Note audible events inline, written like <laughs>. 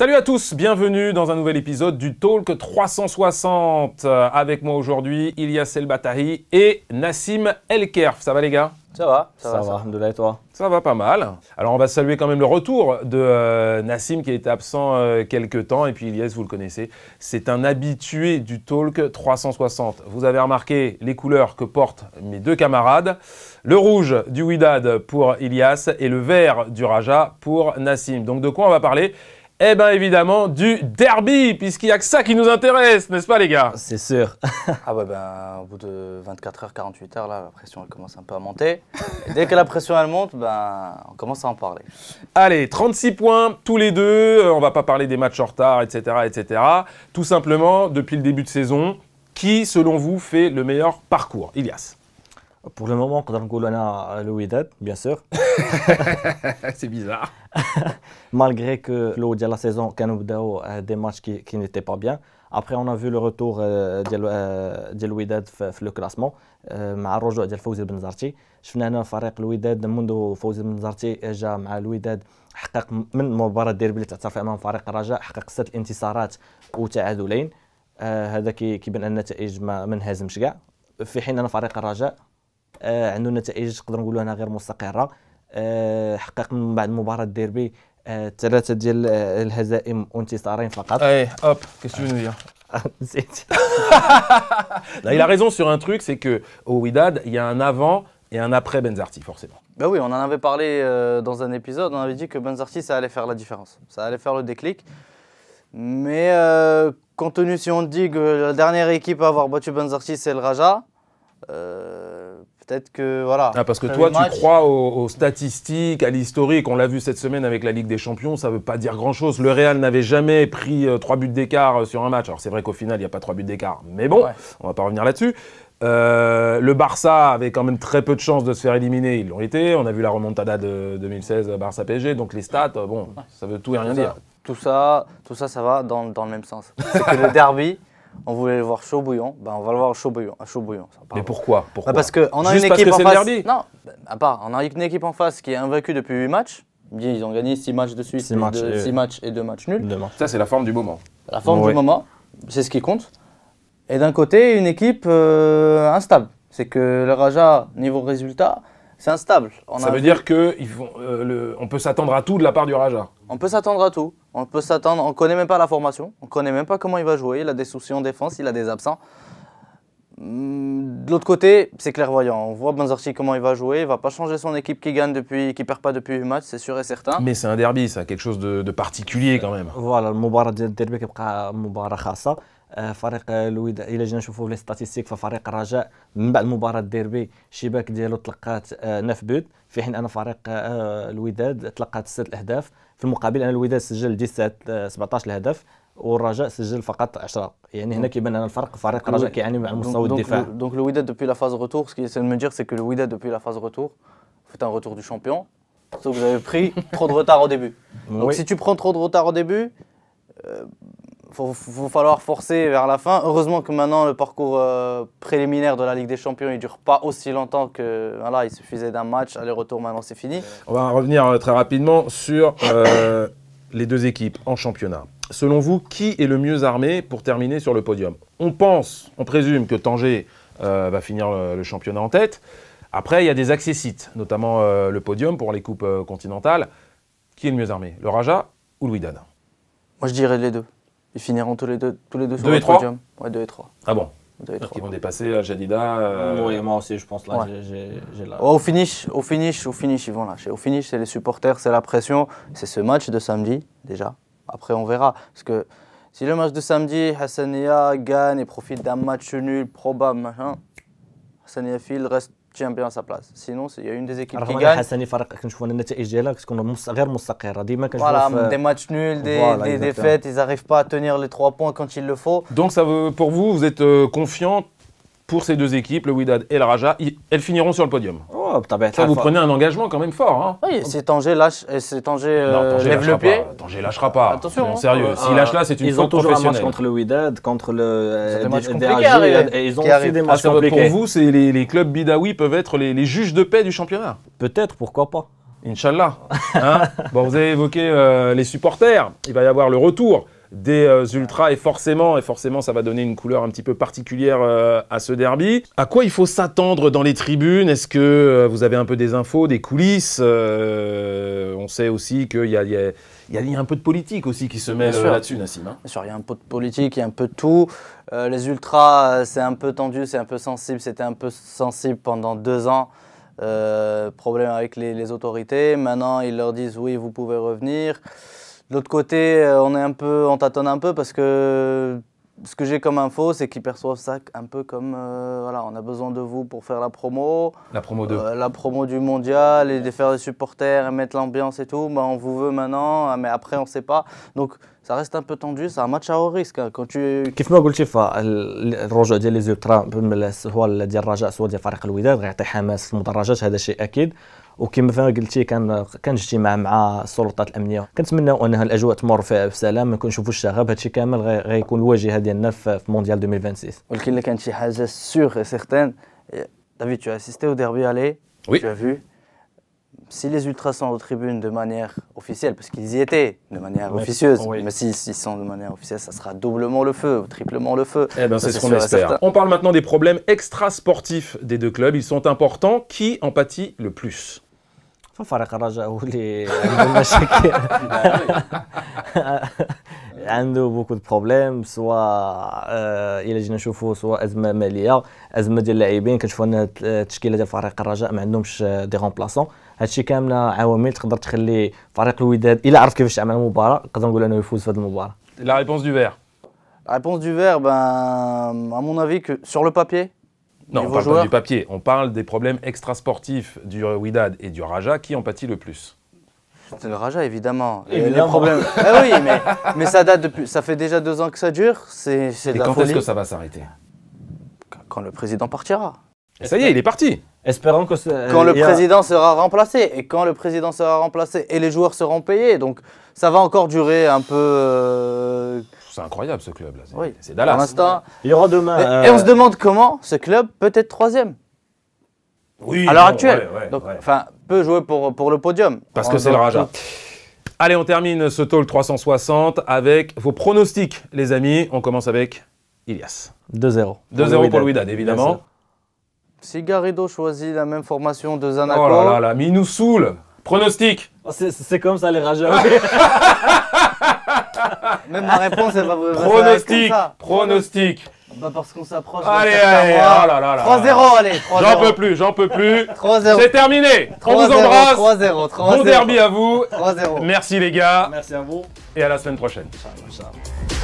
Salut à tous, bienvenue dans un nouvel épisode du Talk 360. Euh, avec moi aujourd'hui, Ilyas El et Nassim Elkerf. Ça va les gars ça va, ça, va, va. de et toi Ça va pas mal. Alors on va saluer quand même le retour de euh, Nassim qui était absent euh, quelques temps et puis Ilyas, vous le connaissez, c'est un habitué du Talk 360. Vous avez remarqué les couleurs que portent mes deux camarades, le rouge du Widad pour Ilias et le vert du Raja pour Nassim. Donc de quoi on va parler eh bien, évidemment, du derby, puisqu'il n'y a que ça qui nous intéresse, n'est-ce pas, les gars C'est sûr. <laughs> ah ouais, ben, au bout de 24 heures, 48 heures, là, la pression, elle commence un peu à monter. dès que la pression, elle monte, ben, on commence à en parler. Allez, 36 points, tous les deux. Euh, on va pas parler des matchs en retard, etc., etc. Tout simplement, depuis le début de saison, qui, selon vous, fait le meilleur parcours Ilias بور لو مومون نقدر نقول انا الوداد بيان سور سي بيزار مالغري كو لو ديال لا سيزون كانوا بداو دي ماتش كي كي نيتي با بيان ابخي اون فو لو روتور ديال ديال الوداد في لو كلاسمون مع الرجوع ديال فوزي بن شفنا هنا فريق الوداد منذ فوزي بن زرتي جا مع الوداد حقق من مباراه ديربي اللي تعترف فيها امام فريق الرجاء حقق ست انتصارات وتعادلين هذا كيبان النتائج ما منهزمش كاع في حين ان فريق الرجاء a عنده نتائج تقدر نقولوا انا غير مستقره حقق من بعد مباراه الديربي ثلاثه ديال الهزائم وانتصارين فقط اي veux كيسيون dire Là, <laughs> <laughs> il a raison sur un truc, c'est que au Widad, il y a un avant et un après Benzarti, forcément. Ben oui, on en avait parlé euh, dans un épisode, on avait dit que Benzarti, ça allait faire la différence, ça allait faire le déclic. Mais euh, compte tenu, si on dit que la dernière équipe à avoir battu Benzarti, c'est le Raja, euh, Peut-être que voilà. Ah, parce que toi, tu crois aux, statistiques, à l'historique. On l'a vu cette semaine avec la Ligue des Champions, ça ne veut pas dire grand-chose. Le Real n'avait jamais pris euh, trois buts d'écart euh, sur un match. Alors c'est vrai qu'au final, il n'y a pas trois buts d'écart, mais bon, on on va pas revenir là-dessus. Euh, le Barça avait quand même très peu de chances de se faire éliminer, ils l'ont été. On a vu la remontada de 2016 Barça-PSG, donc les stats, bon, ça veut tout et rien dire. tout ça, tout ça, ça va dans, dans le même sens. C'est que le derby, on voulait le voir chaud bouillon ben on va le voir chaud bouillant. Chaud bouillant Mais pourquoi, ben, Parce que Parce qu'on a une équipe en face. Non, on a une équipe en face qui est invaincue depuis 8 matchs. Ils ont gagné 6 matchs de suite, 6 matchs, et... deux matchs 2 matchs nuls. Ça, c'est la forme du moment. La forme du moment, c'est ce qui compte. Et d'un côté, une équipe euh, instable. C'est que le Raja, niveau résultat, c'est instable. On ça veut dire dire qu'on euh, peut s'attendre à tout de la part du Raja On peut s'attendre à tout. On peut s'attendre, on ne connaît même pas la formation, on ne connaît même pas comment il va jouer, il a des soucis en défense, il a des absents. Hmm, de l'autre côté, c'est clairvoyant. On voit Benzarchi comment il va jouer. Il va pas changer son équipe qui gagne depuis, qui perd pas depuis le match, c'est sûr et certain. Mais c'est un derby, ça, quelque chose de, particulier quand même. Voilà, le derby qui est آه، فريق الوداد الى جينا نشوفوا لي ستاتيستيك ففريق الرجاء من بعد مباراه ديربي الشباك ديالو تلقات آه، بوت في حين ان فريق آه، الوداد تلقات ست اهداف في المقابل ان الوداد سجل 17 17 هدف والرجاء سجل فقط 10 يعني هنا كيبان ان الفرق فريق الرجاء كيعاني مع المستوى الدفاع دونك الوداد دوبي لا فاز روتور سكي سي من دير سي كو الوداد دوبي لا فاز روتور فوت ان روتور دو شامبيون سو que vous avez pris trop de retard au début. <laughs> Donc oui. si tu prends trop de faut, va falloir forcer vers la fin. Heureusement que maintenant le parcours euh, préliminaire de la Ligue des Champions il dure pas aussi longtemps que voilà, il suffisait d'un match aller-retour. Maintenant c'est fini. On va revenir euh, très rapidement sur euh, <coughs> les deux équipes en championnat. Selon vous, qui est le mieux armé pour terminer sur le podium On pense, on présume que Tanger va finir le, le, championnat en tête. Après, il y a des accessites, notamment le podium pour les coupes continentales. Qui est le mieux armé Le Raja ou Louis Dan Moi, je dirais les deux. Ils finiront tous les deux, tous les deux sur le podium. Ouais, 2 et 3. Ah bon ils vont dépasser euh, Jadida. Euh, moi aussi, je pense. Là, au, finish, au finish, au finish, ils vont lâcher. Au finish, c'est les supporters, c'est la pression. C'est ce match de samedi, déjà. Après, on verra. Parce que si le match de samedi, Hassania gagne et profite d'un match nul, probable, machin, Hassania reste tient بيان سا بلاس سينو هي اون ديز ايكيب كي غان حسني فرق كنشوف Voilà, النتائج ديالها كتكون غير مستقره ديما كنشوف فوالا دي ماتش نول دي ils n'arrivent pas à tenir les trois points quand il le faut donc ça veut pour vous vous êtes euh, confiant pour ces deux équipes le Wydad et le Raja elles finiront sur le podium Oh, ça, vous prenez un engagement quand même fort. Hein. Oui, si Tanger lâche, euh, euh, lève le pied. Tangier lâchera pas. Attention. Hein. sérieux. Ah, S'il lâche là, c'est une ils ont toujours Un match contre le Wydad, contre le. Euh, ils ont ils ont aussi des ah, matchs compliqués. Pour vous, les, clubs bidawi peuvent être les, juges de paix du championnat. Peut-être, pourquoi pas. Inch'Allah. Hein bon, vous avez évoqué les supporters. Il va y avoir le retour des euh, ultras et forcément, et forcément, ça va donner une couleur un petit peu particulière euh, à ce derby. À quoi il faut s'attendre dans les tribunes Est-ce que euh, vous avez un peu des infos, des coulisses On sait aussi qu'il y a, il a un peu de politique aussi qui se met là-dessus, Nassim. Hein. Bien sûr, il y a un peu de politique, il y a un peu de tout. les ultras, c'est un peu tendu, c'est un peu sensible. C'était un peu sensible pendant deux ans. problème avec les, les, autorités. Maintenant, ils leur disent oui, vous pouvez revenir. De l'autre côté, euh, on est un peu, on tâtonne un peu parce que ce que j'ai comme info, c'est qu'ils perçoivent ça un peu comme euh, voilà, on a besoin de vous pour faire la promo. La promo de euh, La promo du mondial et de faire des supporters et mettre l'ambiance et tout. Bah, on vous veut maintenant, ah, mais après on ne sait pas. Donc ça reste un peu tendu, c'est un match à haut risque. Hein. Quand tu... كيف ما قلت شوف الرجوع ديال لي زولترا سواء ديال الرجاء سواء ديال فريق الوداد غيعطي حماس في المدرجات هذا شيء اكيد وكما فين قلتي كان كان اجتماع مع السلطات الامنيه كنتمناو انها الاجواء تمر فيها بسلام ما نشوفوش الشغب هادشي كامل غيكون الواجهه ديالنا في مونديال 2026 ولكن الا كانت شي حاجه سيغ سيغتان دافيد tu as assisté au derby aller tu as vu si les ultras sont aux tribunes de manière officielle, parce qu'ils y étaient de manière officieuse, oui. mais s'ils si, sont de manière officielle, ça sera doublement le feu, triplement le feu. Eh ben, c'est ce qu'on espère. On parle maintenant des problèmes extra-sportifs des deux clubs. Ils sont importants. Qui en pâtit le plus الرجاء هو اللي عنده مشاكل عنده بوكو دو بروبليم سوا الا جينا نشوفوا سوا ازمه ماليه ازمه ديال اللاعبين كنشوفوا ان آه، التشكيله ديال فريق الرجاء ما عندهمش دي آه، غومبلاسون هادشي كامل عوامل تقدر تخلي فريق الوداد الا عرف كيفاش تعمل المباراه نقدر نقول انه يفوز في هذه المباراه لا ريبونس دو فير ريبونس دو فير بان ا مون افي avis, سور لو le Non, on parle pas du papier. On parle des problèmes extrasportifs du Widad euh, et du Raja. Qui en pâtit le plus C'est le Raja, évidemment. Les problèmes... <laughs> ah eh oui, mais, ça date depuis. Ça fait déjà deux ans que ça dure. C'est, Et quand est-ce que ça va s'arrêter Quand le président partira. Et ça y est, il est parti. Espérons que quand le président sera remplacé et quand le président sera remplacé et les joueurs seront payés. Donc ça va encore durer un peu. Euh, c'est incroyable ce club là. C'est, Dallas. Il y aura demain. Euh, et, on se demande comment ce club peut être troisième. Oui. À l'heure actuelle. enfin, peut jouer pour, pour le podium. Parce que c'est le Raja. Allez, on termine ce toll 360 avec vos pronostics, les amis. On commence avec Ilias. 2-0. 2-0 pour Louis Dan, évidemment. Si Garrido choisit la même formation de Zanaco. Oh là là mais il nous saoule Pronostic oh, c'est, comme ça, les Raja. <laughs> <laughs> Même ma réponse, elle va vous Pronostic, pronostic. Bah, parce qu'on s'approche. Allez, allez, oh là là 3-0, allez. J'en peux plus, j'en peux plus. <laughs> C'est terminé. On vous embrasse. 3-0, 3-0. Bon derby à vous. 3-0. Merci les gars. Merci à vous. Et à la semaine prochaine. Ciao, ciao.